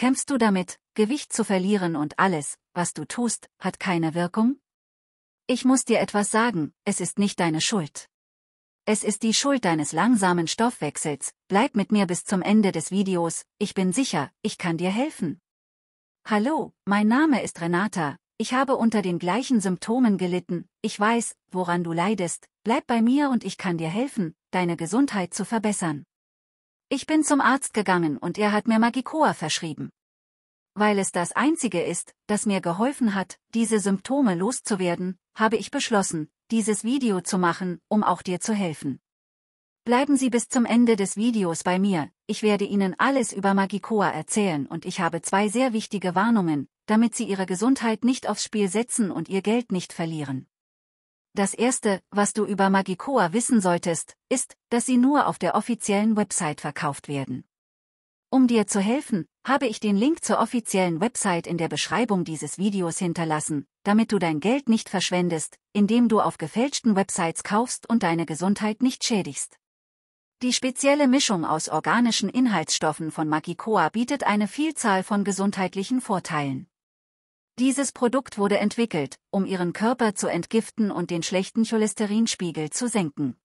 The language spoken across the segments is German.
Kämpfst du damit, Gewicht zu verlieren und alles, was du tust, hat keine Wirkung? Ich muss dir etwas sagen, es ist nicht deine Schuld. Es ist die Schuld deines langsamen Stoffwechsels, bleib mit mir bis zum Ende des Videos, ich bin sicher, ich kann dir helfen. Hallo, mein Name ist Renata, ich habe unter den gleichen Symptomen gelitten, ich weiß, woran du leidest, bleib bei mir und ich kann dir helfen, deine Gesundheit zu verbessern. Ich bin zum Arzt gegangen und er hat mir Magikoa verschrieben. Weil es das Einzige ist, das mir geholfen hat, diese Symptome loszuwerden, habe ich beschlossen, dieses Video zu machen, um auch dir zu helfen. Bleiben Sie bis zum Ende des Videos bei mir, ich werde Ihnen alles über Magikoa erzählen und ich habe zwei sehr wichtige Warnungen, damit Sie Ihre Gesundheit nicht aufs Spiel setzen und Ihr Geld nicht verlieren. Das erste, was du über Magicoa wissen solltest, ist, dass sie nur auf der offiziellen Website verkauft werden. Um dir zu helfen, habe ich den Link zur offiziellen Website in der Beschreibung dieses Videos hinterlassen, damit du dein Geld nicht verschwendest, indem du auf gefälschten Websites kaufst und deine Gesundheit nicht schädigst. Die spezielle Mischung aus organischen Inhaltsstoffen von Magicoa bietet eine Vielzahl von gesundheitlichen Vorteilen. Dieses Produkt wurde entwickelt, um ihren Körper zu entgiften und den schlechten Cholesterinspiegel zu senken.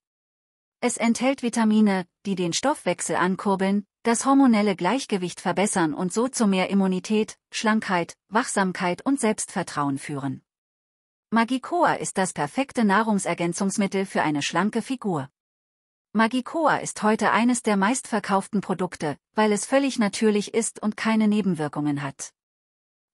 Es enthält Vitamine, die den Stoffwechsel ankurbeln, das hormonelle Gleichgewicht verbessern und so zu mehr Immunität, Schlankheit, Wachsamkeit und Selbstvertrauen führen. Magicoa ist das perfekte Nahrungsergänzungsmittel für eine schlanke Figur. Magicoa ist heute eines der meistverkauften Produkte, weil es völlig natürlich ist und keine Nebenwirkungen hat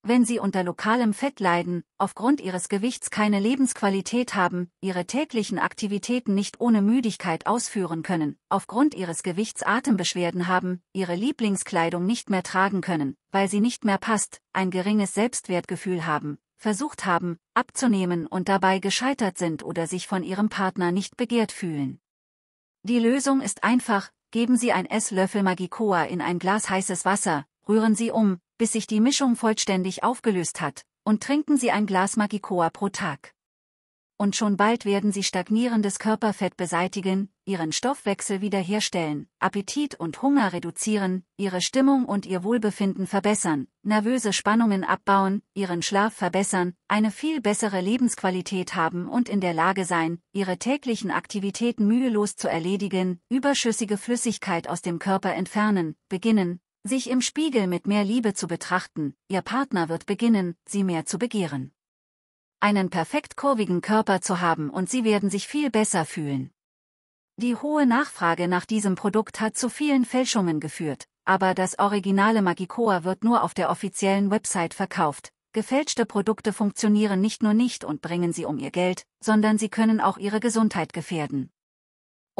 wenn sie unter lokalem Fett leiden, aufgrund ihres Gewichts keine Lebensqualität haben, ihre täglichen Aktivitäten nicht ohne Müdigkeit ausführen können, aufgrund ihres Gewichts Atembeschwerden haben, ihre Lieblingskleidung nicht mehr tragen können, weil sie nicht mehr passt, ein geringes Selbstwertgefühl haben, versucht haben, abzunehmen und dabei gescheitert sind oder sich von ihrem Partner nicht begehrt fühlen. Die Lösung ist einfach, geben Sie ein Esslöffel Magicoa in ein Glas heißes Wasser, rühren Sie um, bis sich die Mischung vollständig aufgelöst hat, und trinken Sie ein Glas Magicoa pro Tag. Und schon bald werden Sie stagnierendes Körperfett beseitigen, Ihren Stoffwechsel wiederherstellen, Appetit und Hunger reduzieren, Ihre Stimmung und Ihr Wohlbefinden verbessern, nervöse Spannungen abbauen, Ihren Schlaf verbessern, eine viel bessere Lebensqualität haben und in der Lage sein, Ihre täglichen Aktivitäten mühelos zu erledigen, überschüssige Flüssigkeit aus dem Körper entfernen, beginnen, sich im Spiegel mit mehr Liebe zu betrachten, ihr Partner wird beginnen, sie mehr zu begehren. Einen perfekt kurvigen Körper zu haben und sie werden sich viel besser fühlen. Die hohe Nachfrage nach diesem Produkt hat zu vielen Fälschungen geführt, aber das originale Magicoa wird nur auf der offiziellen Website verkauft. Gefälschte Produkte funktionieren nicht nur nicht und bringen sie um ihr Geld, sondern sie können auch ihre Gesundheit gefährden.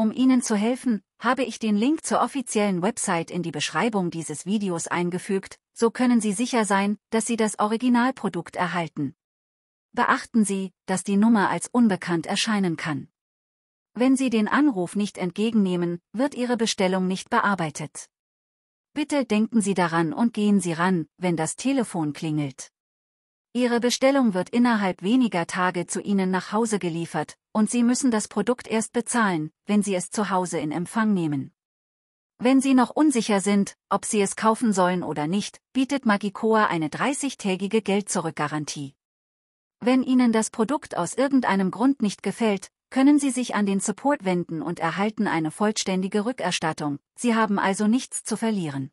Um Ihnen zu helfen, habe ich den Link zur offiziellen Website in die Beschreibung dieses Videos eingefügt, so können Sie sicher sein, dass Sie das Originalprodukt erhalten. Beachten Sie, dass die Nummer als unbekannt erscheinen kann. Wenn Sie den Anruf nicht entgegennehmen, wird Ihre Bestellung nicht bearbeitet. Bitte denken Sie daran und gehen Sie ran, wenn das Telefon klingelt. Ihre Bestellung wird innerhalb weniger Tage zu Ihnen nach Hause geliefert, und Sie müssen das Produkt erst bezahlen, wenn Sie es zu Hause in Empfang nehmen. Wenn Sie noch unsicher sind, ob Sie es kaufen sollen oder nicht, bietet Magicoa eine 30-tägige zurück Wenn Ihnen das Produkt aus irgendeinem Grund nicht gefällt, können Sie sich an den Support wenden und erhalten eine vollständige Rückerstattung, Sie haben also nichts zu verlieren.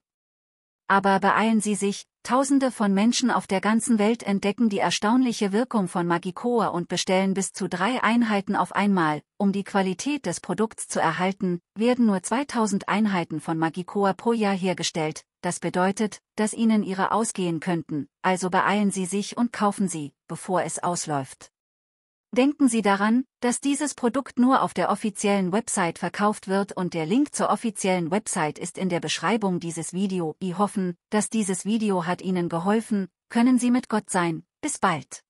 Aber beeilen Sie sich, Tausende von Menschen auf der ganzen Welt entdecken die erstaunliche Wirkung von Magicoa und bestellen bis zu drei Einheiten auf einmal. Um die Qualität des Produkts zu erhalten, werden nur 2000 Einheiten von Magicoa pro Jahr hergestellt. Das bedeutet, dass ihnen ihre ausgehen könnten, also beeilen Sie sich und kaufen Sie, bevor es ausläuft. Denken Sie daran, dass dieses Produkt nur auf der offiziellen Website verkauft wird und der Link zur offiziellen Website ist in der Beschreibung dieses Video. Wir hoffen, dass dieses Video hat Ihnen geholfen, können Sie mit Gott sein, bis bald.